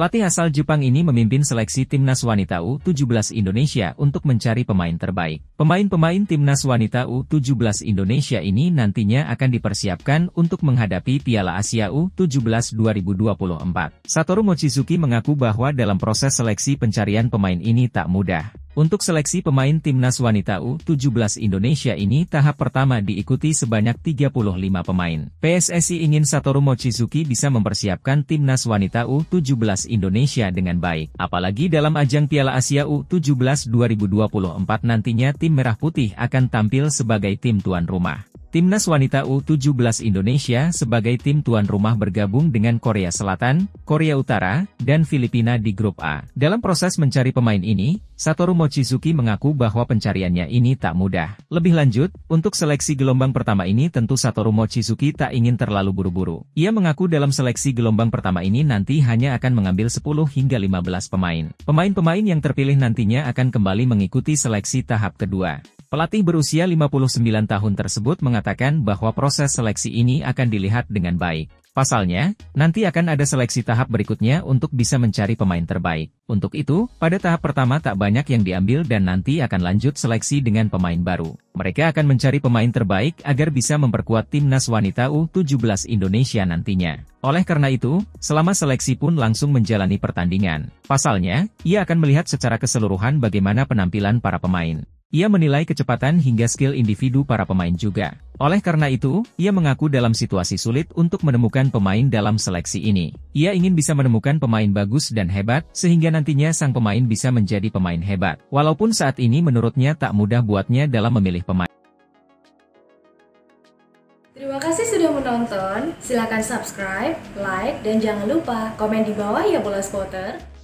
Pelatih asal Jepang ini memimpin seleksi timnas wanita U17 Indonesia untuk mencari pemain terbaik. Pemain-pemain timnas wanita U17 Indonesia ini nantinya akan dipersiapkan untuk menghadapi Piala Asia U17 2024. Satoru Mochizuki mengaku bahwa dalam proses seleksi pencarian pemain ini tak mudah. Untuk seleksi pemain timnas wanita U17 Indonesia ini tahap pertama diikuti sebanyak 35 pemain. PSSI ingin Satoru Mochizuki bisa mempersiapkan timnas wanita U17 Indonesia dengan baik. Apalagi dalam ajang Piala Asia U17 2024 nantinya tim Merah Putih akan tampil sebagai tim tuan rumah. Timnas Wanita U17 Indonesia sebagai tim tuan rumah bergabung dengan Korea Selatan, Korea Utara, dan Filipina di Grup A. Dalam proses mencari pemain ini, Satoru Mochizuki mengaku bahwa pencariannya ini tak mudah. Lebih lanjut, untuk seleksi gelombang pertama ini tentu Satoru Mochizuki tak ingin terlalu buru-buru. Ia mengaku dalam seleksi gelombang pertama ini nanti hanya akan mengambil 10 hingga 15 pemain. Pemain-pemain yang terpilih nantinya akan kembali mengikuti seleksi tahap kedua. Pelatih berusia 59 tahun tersebut mengatakan bahwa proses seleksi ini akan dilihat dengan baik. Pasalnya, nanti akan ada seleksi tahap berikutnya untuk bisa mencari pemain terbaik. Untuk itu, pada tahap pertama tak banyak yang diambil dan nanti akan lanjut seleksi dengan pemain baru. Mereka akan mencari pemain terbaik agar bisa memperkuat timnas wanita U17 Indonesia nantinya. Oleh karena itu, selama seleksi pun langsung menjalani pertandingan. Pasalnya, ia akan melihat secara keseluruhan bagaimana penampilan para pemain. Ia menilai kecepatan hingga skill individu para pemain juga. Oleh karena itu, ia mengaku dalam situasi sulit untuk menemukan pemain dalam seleksi ini. Ia ingin bisa menemukan pemain bagus dan hebat, sehingga nantinya sang pemain bisa menjadi pemain hebat. Walaupun saat ini menurutnya tak mudah buatnya dalam memilih pemain. Terima kasih sudah menonton, silakan subscribe, like, dan jangan lupa komen di bawah ya bola spotter.